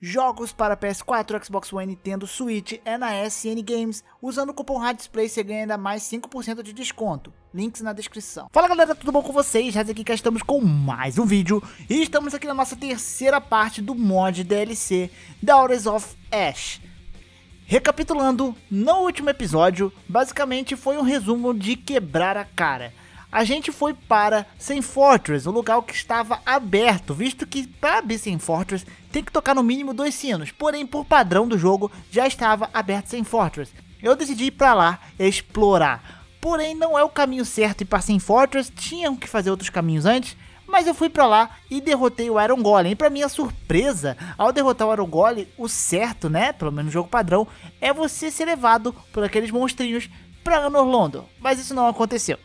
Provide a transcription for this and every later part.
Jogos para PS4, Xbox One, Nintendo Switch é na SN Games. Usando o cupom Display você ganha ainda mais 5% de desconto. Links na descrição. Fala galera, tudo bom com vocês? Já aqui, cá estamos com mais um vídeo. E estamos aqui na nossa terceira parte do mod DLC da Hours of Ash. Recapitulando, no último episódio, basicamente foi um resumo de quebrar a cara a gente foi para Sem Fortress, um local que estava aberto, visto que para abrir Sem Fortress tem que tocar no mínimo dois sinos, porém por padrão do jogo já estava aberto Sem Fortress. Eu decidi ir para lá explorar, porém não é o caminho certo ir para Sem Fortress, tinham que fazer outros caminhos antes, mas eu fui para lá e derrotei o Iron Golem. E pra minha surpresa, ao derrotar o Iron Golem, o certo, né, pelo menos no jogo padrão, é você ser levado por aqueles monstrinhos para Norlondo, mas isso não aconteceu.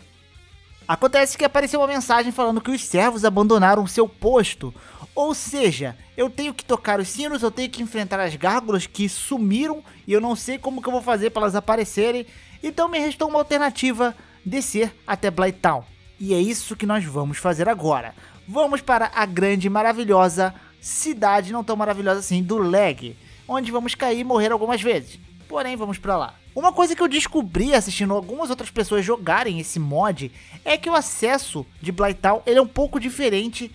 Acontece que apareceu uma mensagem falando que os servos abandonaram seu posto. Ou seja, eu tenho que tocar os sinos, eu tenho que enfrentar as gárgulas que sumiram e eu não sei como que eu vou fazer para elas aparecerem. Então me restou uma alternativa, descer até Blighttown. E é isso que nós vamos fazer agora. Vamos para a grande maravilhosa cidade, não tão maravilhosa assim, do Leg, onde vamos cair e morrer algumas vezes. Porém, vamos para lá. Uma coisa que eu descobri assistindo algumas outras pessoas jogarem esse mod é que o acesso de Blightal ele é um pouco diferente,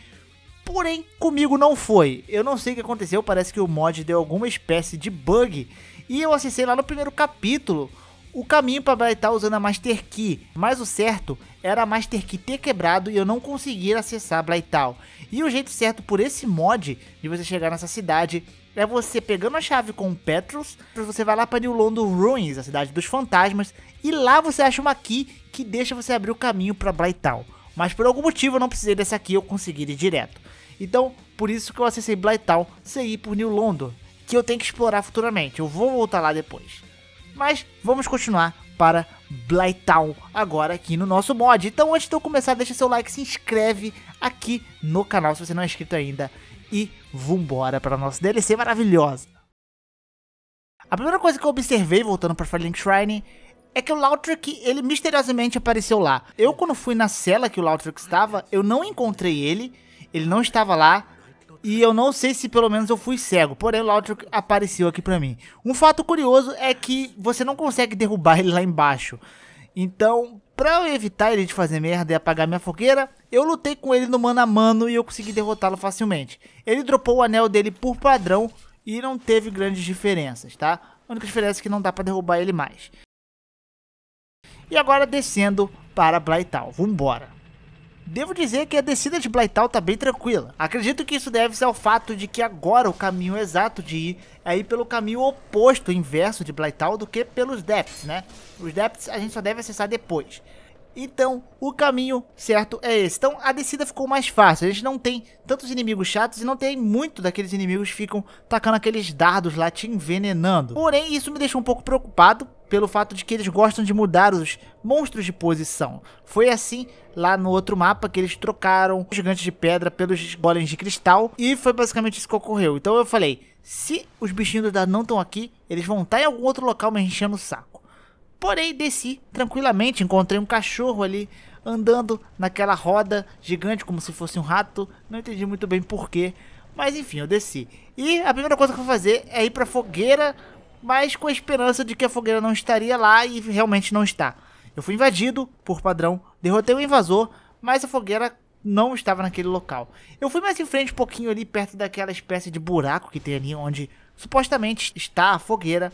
porém comigo não foi. Eu não sei o que aconteceu, parece que o mod deu alguma espécie de bug e eu acessei lá no primeiro capítulo o caminho para Blightal usando a Master Key, mas o certo era a Master Key ter quebrado e eu não conseguir acessar Blightal. E o jeito certo por esse mod de você chegar nessa cidade é você pegando a chave com o Petrus, você vai lá para New London Ruins, a cidade dos fantasmas, e lá você acha uma key que deixa você abrir o caminho para Blytown. Mas por algum motivo eu não precisei dessa key, eu consegui ir direto. Então, por isso que eu acessei Blytown sem ir por New London, que eu tenho que explorar futuramente, eu vou voltar lá depois. Mas vamos continuar para Blytown agora aqui no nosso mod. Então antes de eu começar, deixa seu like, se inscreve aqui no canal se você não é inscrito ainda e vambora para nossa DLC maravilhosa. A primeira coisa que eu observei voltando para Firelink Shrine é que o Lautrick, ele misteriosamente apareceu lá. Eu quando fui na cela que o Lautrick estava, eu não encontrei ele, ele não estava lá. E eu não sei se pelo menos eu fui cego, porém o Lautrick apareceu aqui pra mim. Um fato curioso é que você não consegue derrubar ele lá embaixo. Então, Pra eu evitar ele de fazer merda e apagar minha fogueira, eu lutei com ele no mano a mano e eu consegui derrotá-lo facilmente. Ele dropou o anel dele por padrão e não teve grandes diferenças, tá? A única diferença é que não dá pra derrubar ele mais. E agora descendo para Blaital, vambora. Devo dizer que a descida de Blytown está bem tranquila. Acredito que isso deve ser ao fato de que agora o caminho exato de ir é ir pelo caminho oposto, inverso de Blytown, do que pelos Depths, né? Os Depths a gente só deve acessar depois. Então, o caminho certo é esse. Então, a descida ficou mais fácil. A gente não tem tantos inimigos chatos e não tem muito daqueles inimigos que ficam tacando aqueles dardos lá te envenenando. Porém, isso me deixou um pouco preocupado pelo fato de que eles gostam de mudar os monstros de posição. Foi assim lá no outro mapa que eles trocaram os gigantes de pedra pelos golems de cristal e foi basicamente isso que ocorreu. Então eu falei, se os bichinhos do dardo não estão aqui, eles vão estar tá em algum outro local me enchendo o saco. Porém, desci tranquilamente, encontrei um cachorro ali andando naquela roda gigante como se fosse um rato. Não entendi muito bem porquê, mas enfim, eu desci. E a primeira coisa que eu vou fazer é ir pra fogueira, mas com a esperança de que a fogueira não estaria lá e realmente não está. Eu fui invadido, por padrão, derrotei o invasor, mas a fogueira não estava naquele local. Eu fui mais em frente um pouquinho ali perto daquela espécie de buraco que tem ali onde supostamente está a fogueira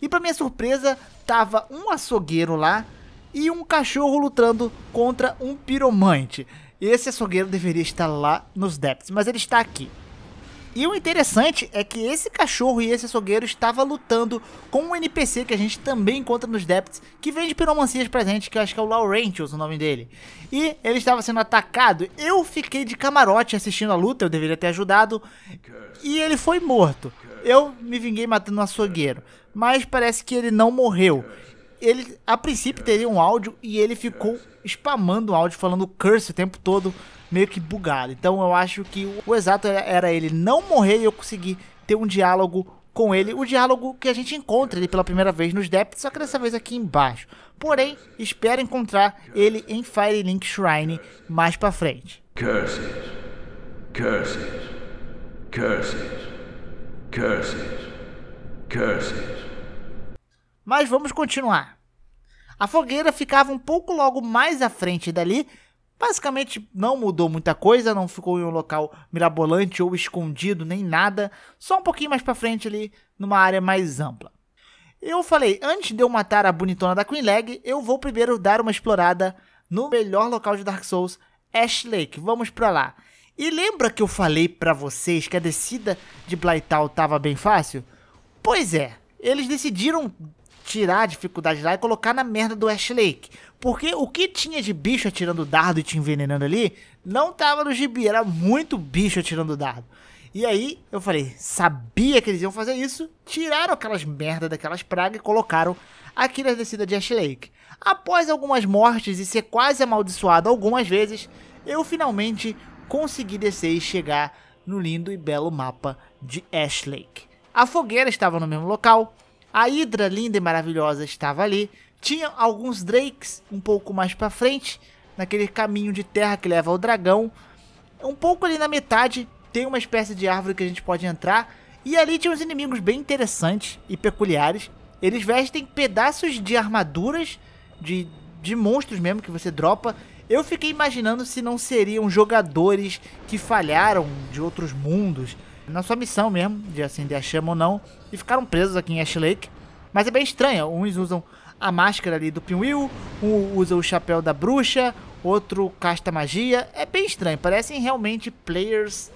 e para minha surpresa, tava um açougueiro lá e um cachorro lutando contra um piromante. Esse açougueiro deveria estar lá nos depths, mas ele está aqui. E o interessante é que esse cachorro e esse açougueiro estavam lutando com um NPC que a gente também encontra nos Depths, que vende piromancias pra gente, que eu acho que é o Laurentius o nome dele. E ele estava sendo atacado, eu fiquei de camarote assistindo a luta, eu deveria ter ajudado, e ele foi morto. Eu me vinguei matando o um açougueiro mas parece que ele não morreu. Ele, a princípio, teria um áudio e ele ficou spamando o áudio, falando curse o tempo todo, meio que bugado. Então eu acho que o exato era ele não morrer e eu conseguir ter um diálogo com ele, o diálogo que a gente encontra ele pela primeira vez nos Depths, só que dessa vez aqui embaixo. Porém, espero encontrar ele em Firelink Shrine mais pra frente. Curses, curses, curses, curses, curses. Mas vamos continuar. A fogueira ficava um pouco logo mais à frente dali. Basicamente não mudou muita coisa, não ficou em um local mirabolante ou escondido nem nada, só um pouquinho mais para frente ali, numa área mais ampla. Eu falei, antes de eu matar a bonitona da Queen Leg, eu vou primeiro dar uma explorada no melhor local de Dark Souls, Ash Lake. Vamos para lá. E lembra que eu falei para vocês que a descida de Blytown tava bem fácil? Pois é, eles decidiram tirar a dificuldade lá e colocar na merda do Ash Lake. Porque o que tinha de bicho atirando dardo e te envenenando ali, não tava no gibi, era muito bicho atirando dardo. E aí eu falei, sabia que eles iam fazer isso, tiraram aquelas merda daquelas pragas e colocaram aqui na descida de Ash Lake. Após algumas mortes e ser quase amaldiçoado algumas vezes, eu finalmente consegui descer e chegar no lindo e belo mapa de Ash Lake. A fogueira estava no mesmo local, a Hydra, linda e maravilhosa, estava ali. Tinha alguns Drakes um pouco mais para frente, naquele caminho de terra que leva ao dragão. Um pouco ali na metade tem uma espécie de árvore que a gente pode entrar. E ali tinha uns inimigos bem interessantes e peculiares. Eles vestem pedaços de armaduras de, de monstros mesmo que você dropa. Eu fiquei imaginando se não seriam jogadores que falharam de outros mundos na sua missão mesmo, de acender assim, a chama ou não, e ficaram presos aqui em Ash Lake. Mas é bem estranho, uns usam a máscara ali do Pinwheel, um usa o chapéu da bruxa, outro casta magia. É bem estranho, parecem realmente players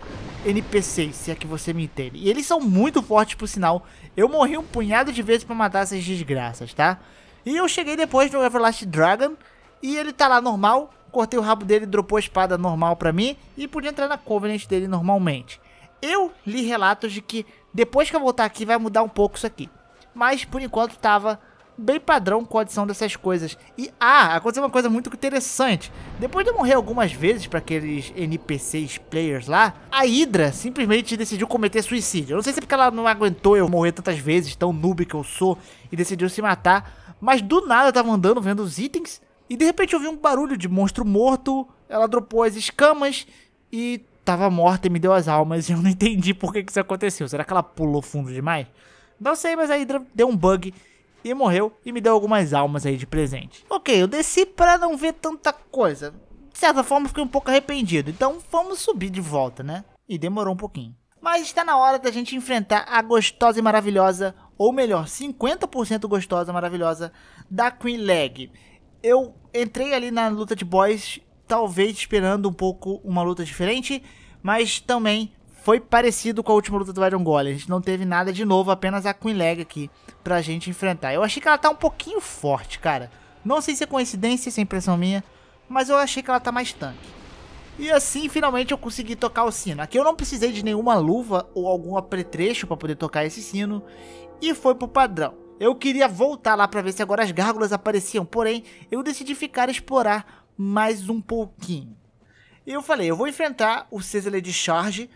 NPCs, se é que você me entende. E eles são muito fortes, por sinal. Eu morri um punhado de vezes para matar essas desgraças, tá? E eu cheguei depois no Everlast Dragon, e ele tá lá normal, cortei o rabo dele, dropou a espada normal pra mim, e podia entrar na Covenant dele normalmente. Eu li relatos de que depois que eu voltar aqui vai mudar um pouco isso aqui. Mas por enquanto tava bem padrão com a adição dessas coisas. E ah, aconteceu uma coisa muito interessante. Depois de eu morrer algumas vezes para aqueles NPCs players lá, a Hydra simplesmente decidiu cometer suicídio. Eu não sei se é porque ela não aguentou eu morrer tantas vezes, tão noob que eu sou, e decidiu se matar. Mas do nada eu tava andando vendo os itens e de repente eu vi um barulho de monstro morto. Ela dropou as escamas e tava morta e me deu as almas. E eu não entendi por que, que isso aconteceu. Será que ela pulou fundo demais? Não sei, mas a Hydra deu um bug e morreu e me deu algumas almas aí de presente. Ok, eu desci pra não ver tanta coisa. De certa forma, fiquei um pouco arrependido. Então, vamos subir de volta, né? E demorou um pouquinho. Mas está na hora da gente enfrentar a gostosa e maravilhosa, ou melhor, 50% gostosa e maravilhosa, da Queen Leg. Eu entrei ali na luta de boys talvez esperando um pouco uma luta diferente, mas também foi parecido com a última luta do Iron Golem. A gente não teve nada de novo, apenas a Queen Leg aqui pra gente enfrentar. Eu achei que ela tá um pouquinho forte, cara. Não sei se é coincidência, se é impressão minha, mas eu achei que ela tá mais tanque. E assim, finalmente eu consegui tocar o sino. Aqui eu não precisei de nenhuma luva ou algum apretrecho para poder tocar esse sino, e foi pro padrão. Eu queria voltar lá para ver se agora as gárgulas apareciam, porém eu decidi ficar explorar mais um pouquinho. Eu falei, eu vou enfrentar o Cesare de Charge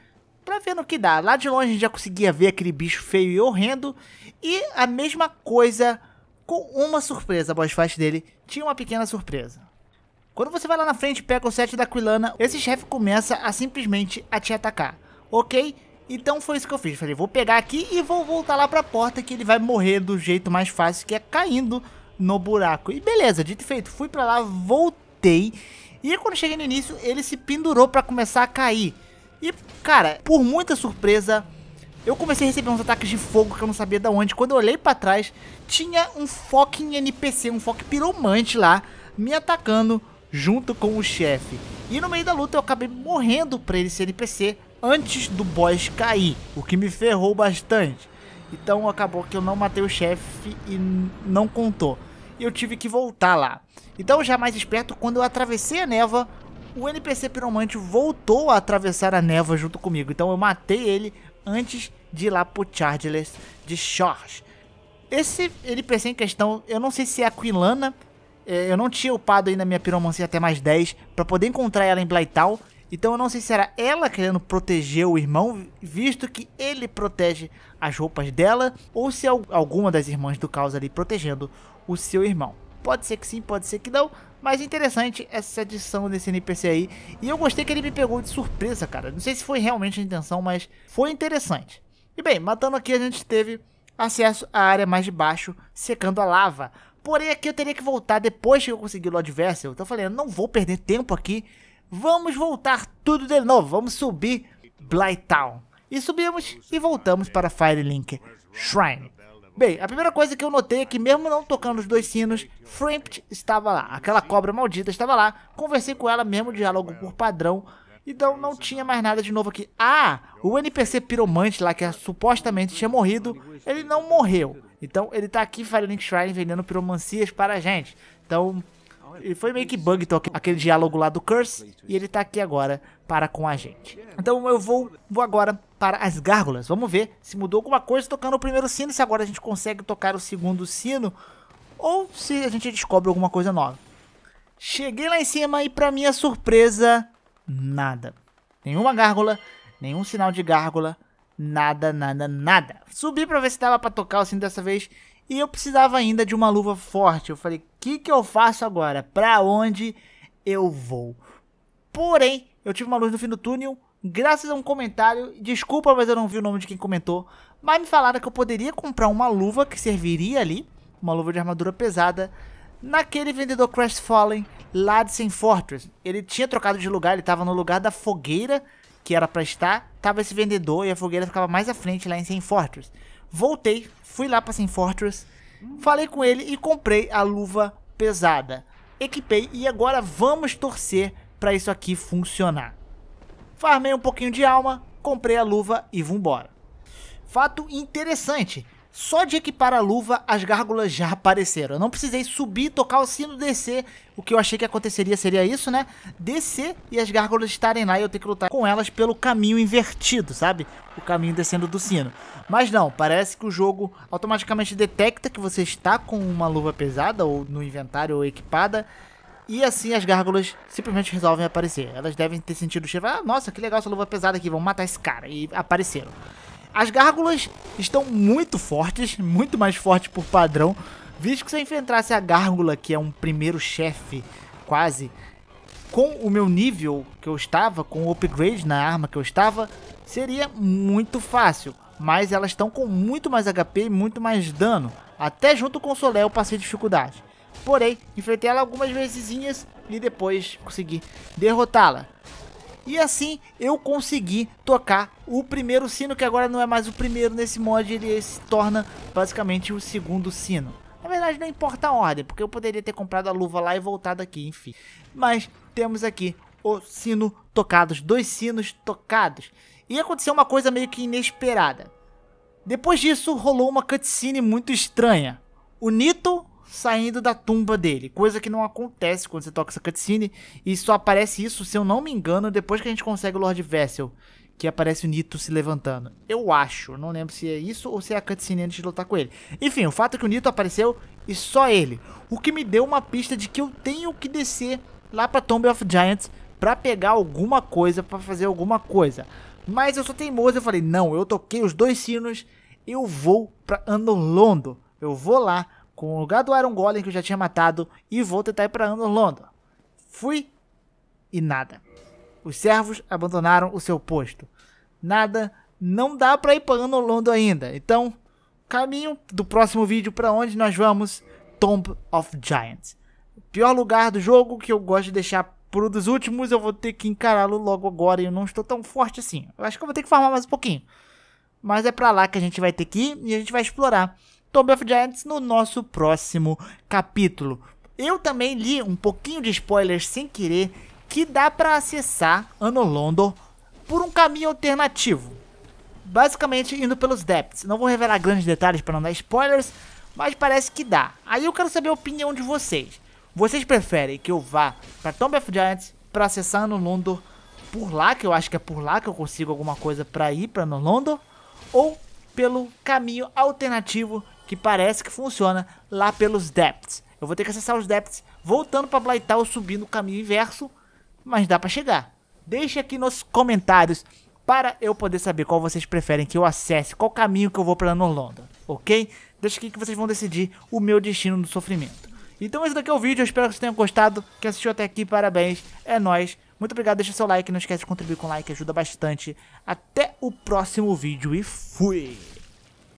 pra ver no que dá. Lá de longe a gente já conseguia ver aquele bicho feio e horrendo. E a mesma coisa com uma surpresa. A boss fight dele tinha uma pequena surpresa. Quando você vai lá na frente e pega o set da Quilana, esse chefe começa a simplesmente a te atacar. Ok? Então foi isso que eu fiz. Falei, vou pegar aqui e vou voltar lá pra porta que ele vai morrer do jeito mais fácil, que é caindo no buraco. E beleza, dito e feito, fui pra lá, voltei e quando cheguei no início, ele se pendurou para começar a cair. E, cara, por muita surpresa, eu comecei a receber uns ataques de fogo que eu não sabia de onde. Quando eu olhei para trás, tinha um fucking NPC, um fucking piromante lá, me atacando junto com o chefe. E no meio da luta eu acabei morrendo pra esse NPC antes do boss cair, o que me ferrou bastante. Então acabou que eu não matei o chefe e não contou. E eu tive que voltar lá. Então, já mais esperto, quando eu atravessei a neva, o NPC Piromante voltou a atravessar a neva junto comigo. Então eu matei ele antes de ir lá pro Chargeless de Shores. Esse NPC em questão, eu não sei se é a Quilana. É, eu não tinha upado ainda minha piromancia até mais 10 para poder encontrar ela em Blightal. Então eu não sei se era ela querendo proteger o irmão, visto que ele protege as roupas dela, ou se é alguma das irmãs do caos ali protegendo o seu irmão. Pode ser que sim, pode ser que não. Mas interessante essa adição desse NPC aí. E eu gostei que ele me pegou de surpresa, cara. Não sei se foi realmente a intenção, mas foi interessante. E bem, matando aqui a gente teve acesso à área mais de baixo, secando a lava. Porém, aqui eu teria que voltar depois que eu consegui o Lord Vessel. Então eu falei, eu não vou perder tempo aqui. Vamos voltar tudo de novo. Vamos subir Blight Town. E subimos e voltamos para Firelink Shrine. Bem, a primeira coisa que eu notei é que mesmo não tocando os dois sinos, Frimpt estava lá. Aquela cobra maldita estava lá. Conversei com ela, mesmo diálogo por padrão. Então não tinha mais nada de novo aqui. Ah, o NPC piromante lá que é supostamente tinha morrido, ele não morreu. Então ele tá aqui, em Link Shrine, vendendo piromancias para a gente. Então, ele foi meio que bug, então, aquele diálogo lá do Curse, e ele tá aqui agora para com a gente. Então eu vou, vou agora para as gárgulas. Vamos ver se mudou alguma coisa tocando o primeiro sino, se agora a gente consegue tocar o segundo sino ou se a gente descobre alguma coisa nova. Cheguei lá em cima e para minha surpresa, nada. Nenhuma gárgula, nenhum sinal de gárgula, nada, nada, nada. Subi para ver se dava para tocar o sino dessa vez e eu precisava ainda de uma luva forte. Eu falei: "Que que eu faço agora? Para onde eu vou?" Porém, eu tive uma luz no fim do túnel graças a um comentário. Desculpa, mas eu não vi o nome de quem comentou. Mas me falaram que eu poderia comprar uma luva que serviria ali, uma luva de armadura pesada, naquele vendedor Crash Fallen lá de Sem Fortress. Ele tinha trocado de lugar, ele estava no lugar da fogueira que era para estar, tava esse vendedor e a fogueira ficava mais à frente lá em Sem Fortress. Voltei, fui lá para Sem Fortress, falei com ele e comprei a luva pesada. Equipei e agora vamos torcer para isso aqui funcionar farmei um pouquinho de alma, comprei a luva e vambora. Fato interessante, só de equipar a luva as gárgulas já apareceram. Eu não precisei subir, tocar o sino, descer. O que eu achei que aconteceria seria isso, né? Descer e as gárgulas estarem lá e eu ter que lutar com elas pelo caminho invertido, sabe? O caminho descendo do sino. Mas não, parece que o jogo automaticamente detecta que você está com uma luva pesada ou no inventário ou equipada e assim as gárgulas simplesmente resolvem aparecer. Elas devem ter sentido o cheiro. Ah, nossa, que legal essa luva pesada aqui, vamos matar esse cara. E apareceram. As gárgulas estão muito fortes, muito mais fortes por padrão. Visto que se eu enfrentasse a gárgula, que é um primeiro chefe quase, com o meu nível que eu estava, com o upgrade na arma que eu estava, seria muito fácil. Mas elas estão com muito mais HP e muito mais dano. Até junto com o Solé eu passei dificuldade. Porém, enfrentei ela algumas vezesinhas e depois consegui derrotá-la. E assim eu consegui tocar o primeiro sino, que agora não é mais o primeiro nesse mod, ele se torna basicamente o segundo sino. Na verdade não importa a ordem, porque eu poderia ter comprado a luva lá e voltado aqui, enfim. Mas temos aqui o sino tocados, dois sinos tocados. E aconteceu uma coisa meio que inesperada. Depois disso rolou uma cutscene muito estranha. O Nito saindo da tumba dele, coisa que não acontece quando você toca essa cutscene, e só aparece isso, se eu não me engano, depois que a gente consegue o Lord Vessel, que aparece o Nito se levantando. Eu acho, não lembro se é isso ou se é a cutscene antes de lutar com ele. Enfim, o fato é que o Nito apareceu e só ele, o que me deu uma pista de que eu tenho que descer lá pra Tomb of Giants pra pegar alguma coisa, pra fazer alguma coisa. Mas eu sou teimoso, eu falei, não, eu toquei os dois sinos, eu vou pra Anolondo, eu vou lá com o lugar do Iron Golem que eu já tinha matado e vou tentar ir para Anor Londo. Fui e nada. Os servos abandonaram o seu posto. Nada, não dá para ir para Anor Londo ainda. Então, caminho do próximo vídeo para onde nós vamos, Tomb of Giants. Pior lugar do jogo que eu gosto de deixar por um dos últimos, eu vou ter que encará-lo logo agora e eu não estou tão forte assim. Eu acho que eu vou ter que farmar mais um pouquinho. Mas é para lá que a gente vai ter que ir e a gente vai explorar Tomb of Giants no nosso próximo capítulo. Eu também li um pouquinho de spoilers sem querer que dá para acessar Anolondo por um caminho alternativo. Basicamente indo pelos depths. Não vou revelar grandes detalhes para não dar spoilers, mas parece que dá. Aí eu quero saber a opinião de vocês. Vocês preferem que eu vá para Tomb of Giants para acessar Anolondo por lá, que eu acho que é por lá que eu consigo alguma coisa para ir para Anolondo ou pelo caminho alternativo que parece que funciona lá pelos depths. Eu vou ter que acessar os depths voltando para Blytown, subindo o caminho inverso, mas dá para chegar. Deixe aqui nos comentários para eu poder saber qual vocês preferem que eu acesse, qual caminho que eu vou para Norlonda, ok? Deixa aqui que vocês vão decidir o meu destino do sofrimento. Então esse daqui é o vídeo, eu espero que vocês tenham gostado, que assistiu até aqui, parabéns, é nóis. Muito obrigado, deixa seu like, não esquece de contribuir com o like, ajuda bastante. Até o próximo vídeo e fui!